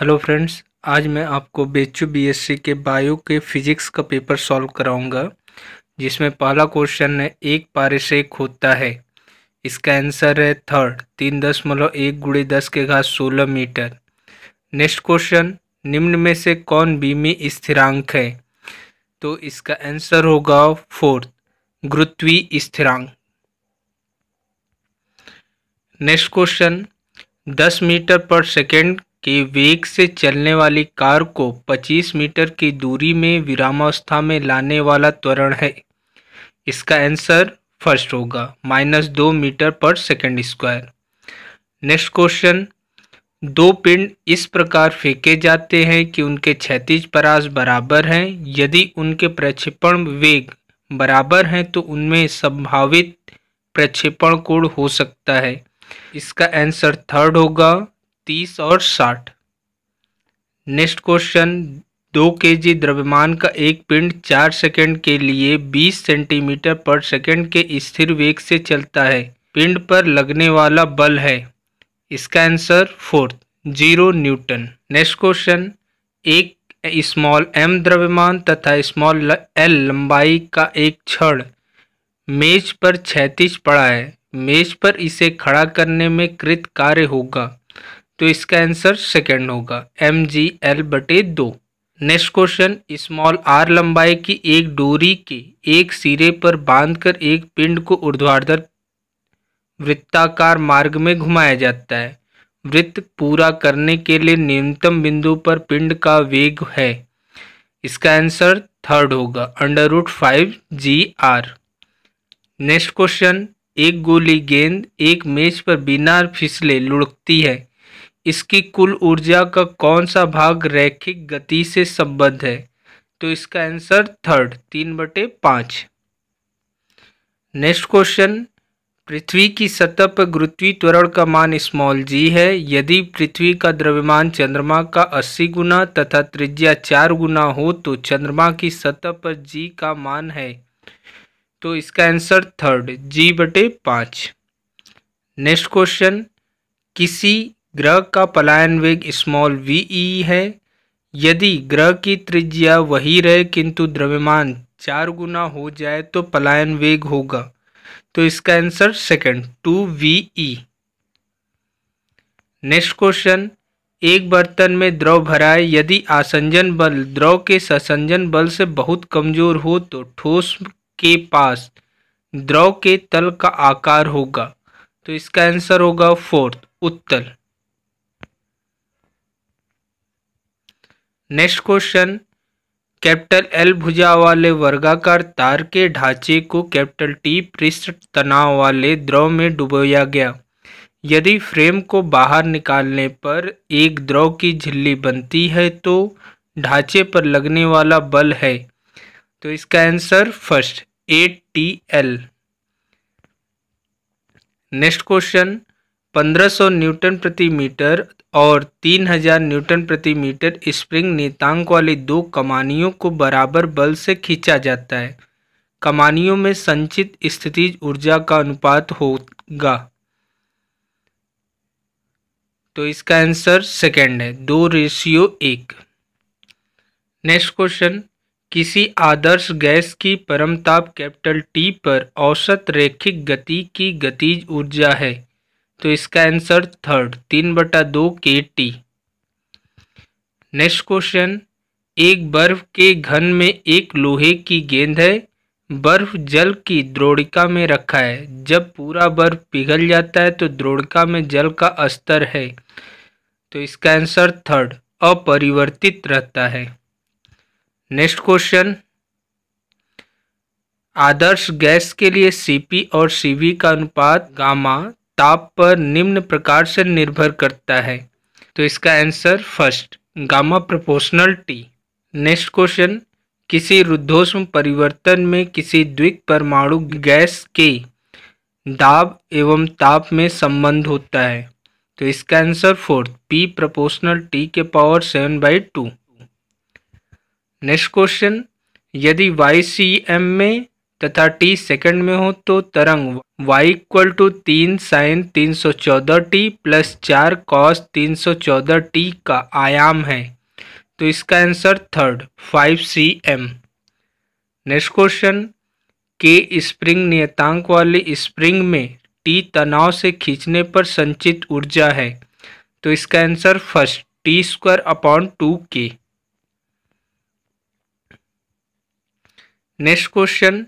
hello friends आज मैं आपको बेचू बीएससी के बायो के फिजिक्स का पेपर सॉल्व कराऊंगा जिसमें पहला क्वेश्चन है एक पारे से एक होता है इसका आंसर है थर्ड तीन दशमलव एक गुड़े दस के घास सोलह मीटर नेक्स्ट क्वेश्चन निम्न में से कौन बीमी स्थिरांक है तो इसका आंसर होगा फोर्थ गुरुत्वी स्थिरांक नेक्स्ट क्वेश्चन दस मीटर पर सेकेंड के वेग से चलने वाली कार को 25 मीटर की दूरी में विरामावस्था में लाने वाला त्वरण है इसका आंसर फर्स्ट होगा माइनस दो मीटर पर सेकेंड स्क्वायर नेक्स्ट क्वेश्चन दो पिंड इस प्रकार फेंके जाते हैं कि उनके क्षैतिज परास बराबर हैं यदि उनके प्रक्षेपण वेग बराबर हैं तो उनमें संभावित प्रक्षेपण कोण हो सकता है इसका आंसर थर्ड होगा तीस और साठ नेक्स्ट क्वेश्चन दो के जी द्रव्यमान का एक पिंड चार सेकंड के लिए बीस सेंटीमीटर पर सेकंड के स्थिर वेग से चलता है पिंड पर लगने वाला बल है इसका answer fourth zero newton next question एक स्मॉल एम द्रव्यमान तथा स्मॉल एल लंबाई का एक क्षण मेज पर छैतीस पड़ा है मेज पर इसे खड़ा करने में कृत कार्य होगा तो इसका आंसर सेकेंड होगा एम जी एल बटे दो नेक्स्ट क्वेश्चन स्मॉल आर लंबाई की एक डोरी के एक सिरे पर बांधकर एक पिंड को ऊर्ध्वाधर वृत्ताकार मार्ग में घुमाया जाता है वृत्त पूरा करने के लिए न्यूनतम बिंदु पर पिंड का वेग है इसका आंसर थर्ड होगा under root five G R next question एक गोली गेंद एक मेज पर बिना फिसले लुढ़कती है इसकी कुल ऊर्जा का कौन सा भाग रैखिक गति से संबद्ध है तो इसका आंसर थर्ड तीन बटे पाँच नेक्स्ट क्वेश्चन पृथ्वी की सतह पर गुरुत्वी त्वरण का मान स्मॉल जी है यदि पृथ्वी का द्रव्यमान चंद्रमा का 80 गुना तथा त्रिज्या चार गुना हो तो चंद्रमा की सतह पर जी का मान है तो इसका आंसर थर्ड जी बटे पाँच नेक्स्ट क्वेश्चन किसी ग्रह का पलायन वेग स्मॉल वी ई है यदि ग्रह की त्रिज्या वही रहे किंतु द्रव्यमान चार गुना हो जाए तो पलायन वेग होगा तो इसका answer second two V E next question एक बर्तन में द्रव भरा है यदि आसंजन बल द्रव के ससंजन बल से बहुत कमजोर हो तो ठोस के पास द्रव के तल का आकार होगा तो इसका आंसर होगा फोर्थ उत्तल नेक्स्ट क्वेश्चन कैपिटल एल भुजा वाले वर्गाकार तार के ढांचे को कैपिटल टी पृष्ठ तनाव वाले द्रव में डुबोया गया यदि फ्रेम को बाहर निकालने पर एक द्रव की झिल्ली बनती है तो ढांचे पर लगने वाला बल है तो इसका answer first A T L next question 1500 newton प्रति मीटर और 3000 न्यूटन प्रति मीटर स्प्रिंग नितांक वाली दो कमानियों को बराबर बल से खींचा जाता है कमानियों में संचित स्थितिज ऊर्जा का अनुपात होगा तो इसका आंसर सेकेंड है दो रेशियो एक नेक्स्ट क्वेश्चन किसी आदर्श गैस की परम ताप कैपिटल टी पर औसत रैखिक गति की गतिज ऊर्जा है तो इसका आंसर थर्ड तीन बटा दो के टी नेक्स्ट क्वेश्चन एक बर्फ के घन में एक लोहे की गेंद है बर्फ जल की द्रोणिका में रखा है जब पूरा बर्फ पिघल जाता है तो द्रोणिका में जल का स्तर है तो इसका आंसर थर्ड अपरिवर्तित रहता है नेक्स्ट क्वेश्चन आदर्श गैस के लिए सीपी और सीवी का अनुपात गामा ताप पर निम्न प्रकार से निर्भर करता है तो इसका answer first gamma proportional T next question किसी रुद्धोष्म परिवर्तन में किसी द्विक परमाणु गैस के दाब एवं ताप में संबंध होता है तो इसका answer fourth P proportional T के power seven by two next question यदि वाई सी एम में तथा टी सेकंड में हो तो तरंग y इक्वल टू तीन साइन तीन सौ चौदह टी प्लस चार कॉस तीन सौ चौदह टी का आयाम है तो इसका answer third five C M next question K spring नियतांक वाले स्प्रिंग में टी तनाव से खींचने पर संचित ऊर्जा है तो इसका answer first T square upon two K next question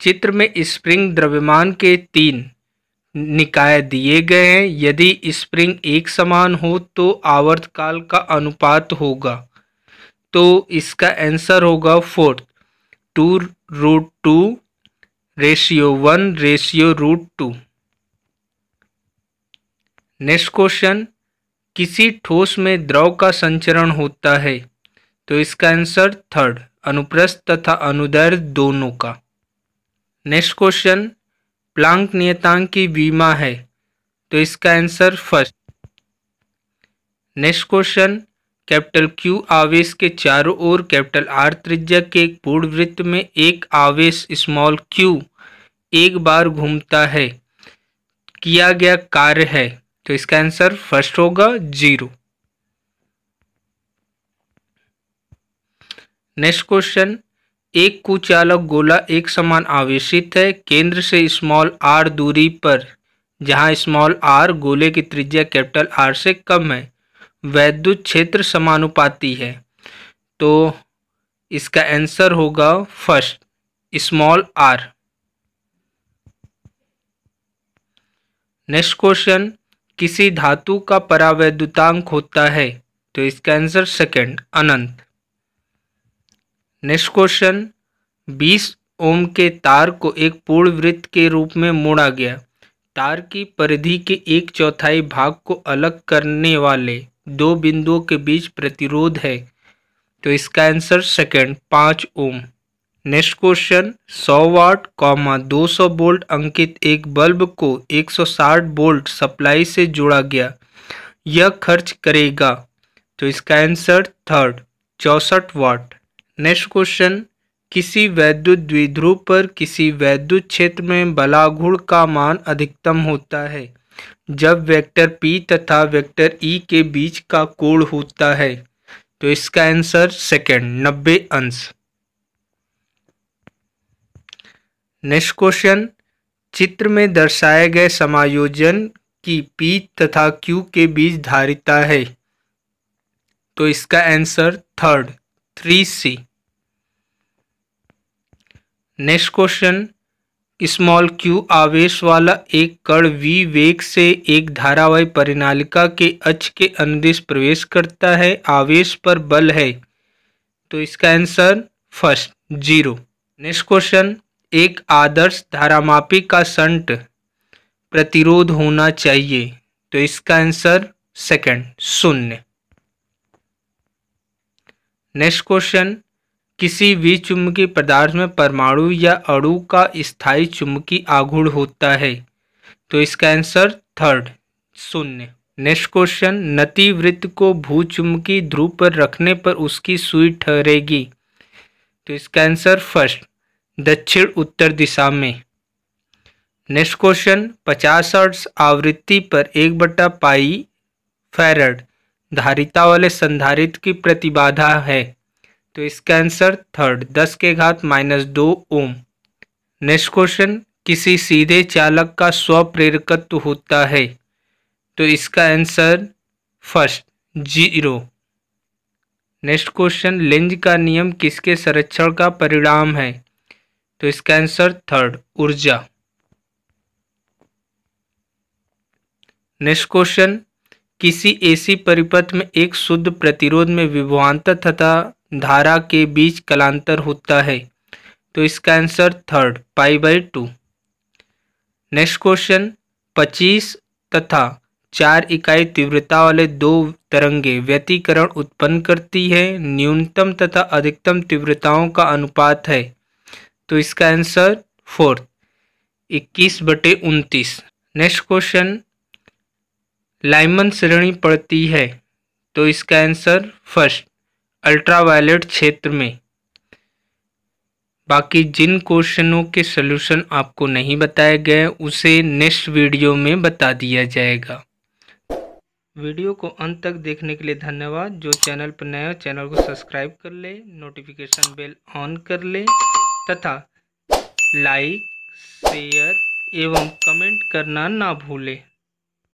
चित्र में स्प्रिंग द्रव्यमान के तीन निकाय दिए गए हैं यदि स्प्रिंग एक समान हो तो आवर्तकाल का अनुपात होगा तो इसका आंसर होगा fourth two root two ratio one ratio root two next question किसी ठोस में द्रव का संचरण होता है तो इसका आंसर थर्ड अनुप्रस्थ तथा अनुदैर्घ्य दोनों का नेक्स्ट क्वेश्चन प्लांक नियतांक की बीमा है तो इसका answer first next question capital Q आवेश के चारों ओर कैपिटल आर त्रिज्या के पूर्ण वृत्त में एक आवेश स्मॉल क्यू एक बार घूमता है किया गया कार्य है तो इसका आंसर फर्स्ट होगा जीरो नेक्स्ट क्वेश्चन एक कुचालक गोला एक समान आवेशित है केंद्र से स्मॉल आर दूरी पर जहां स्मॉल आर गोले की त्रिज्या कैपिटल आर से कम है वैद्युत क्षेत्र समानुपाती है तो इसका आंसर होगा first small R next question किसी धातु का परावैद्युतांक होता है तो इसका आंसर सेकंड अनंत नेक्स्ट क्वेश्चन बीस ओम के तार को एक पूर्ण वृत्त के रूप में मोड़ा गया तार की परिधि के एक चौथाई भाग को अलग करने वाले दो बिंदुओं के बीच प्रतिरोध है तो इसका आंसर सेकंड पाँच ohm next question 100 watt comma 200 volt अंकित एक बल्ब को 160 बोल्ट सप्लाई से जोड़ा गया यह खर्च करेगा तो इसका आंसर थर्ड चौंसठ वाट नेक्स्ट क्वेश्चन किसी वैद्युत द्विध्रुव पर किसी वैद्युत क्षेत्र में बलागुण का मान अधिकतम होता है जब वेक्टर p तथा वेक्टर e के बीच का कोण होता है तो इसका आंसर सेकंड नब्बे अंश नेक्स्ट क्वेश्चन चित्र में दर्शाए गए समायोजन की p तथा q के बीच धारिता है तो इसका answer third three C next question small Q आवेश वाला एक कण वी वेग से एक धारावाही परिणालिका के अच के अनुदेश प्रवेश करता है आवेश पर बल है तो इसका answer first zero next question एक आदर्श धारामापी का संट प्रतिरोध होना चाहिए तो इसका आंसर सेकंड शून्य नेक्स्ट क्वेश्चन किसी भी चुंबकीय पदार्थ में परमाणु या अणु का स्थायी चुंबकीय आघूर्ण होता है तो इसका आंसर थर्ड शून्य नेक्स्ट क्वेश्चन नती वृत्त को भू चुंबकीय ध्रुव पर रखने पर उसकी सुई ठहरेगी तो इसका आंसर फर्स्ट दक्षिण उत्तर दिशा में नेक्स्ट क्वेश्चन पचास आवृत्ति पर एक बट्टा पाई फैरड धारिता वाले संधारित की प्रतिबाधा है तो इसका आंसर थर्ड दस के घात माइनस दो ओम नेक्स्ट क्वेश्चन किसी सीधे चालक का स्वप्रेरकत्व होता है तो इसका answer first zero next question Lenz का नियम किसके संरक्षण का परिणाम है तो इसका आंसर थर्ड ऊर्जा नेक्स्ट क्वेश्चन किसी ऐसी परिपथ में एक शुद्ध प्रतिरोध में विभवांतर तथा धारा के बीच कलांतर होता है तो इसका answer third pi by two next question पच्चीस तथा चार इकाई तीव्रता वाले दो तरंगे व्यतीकरण उत्पन्न करती है न्यूनतम तथा अधिकतम तीव्रताओं का अनुपात है तो इसका आंसर फोर्थ इक्कीस बटे उनतीस नेक्स्ट क्वेश्चन लाइमन श्रेणी पड़ती है तो इसका आंसर फर्स्ट अल्ट्रावायलेट क्षेत्र में बाकी जिन क्वेश्चनों के सलूशन आपको नहीं बताए गए उसे नेक्स्ट वीडियो में बता दिया जाएगा वीडियो को अंत तक देखने के लिए धन्यवाद जो चैनल पर नया चैनल को सब्सक्राइब कर ले नोटिफिकेशन बेल ऑन कर ले तथा लाइक शेयर एवं कमेंट करना ना भूलें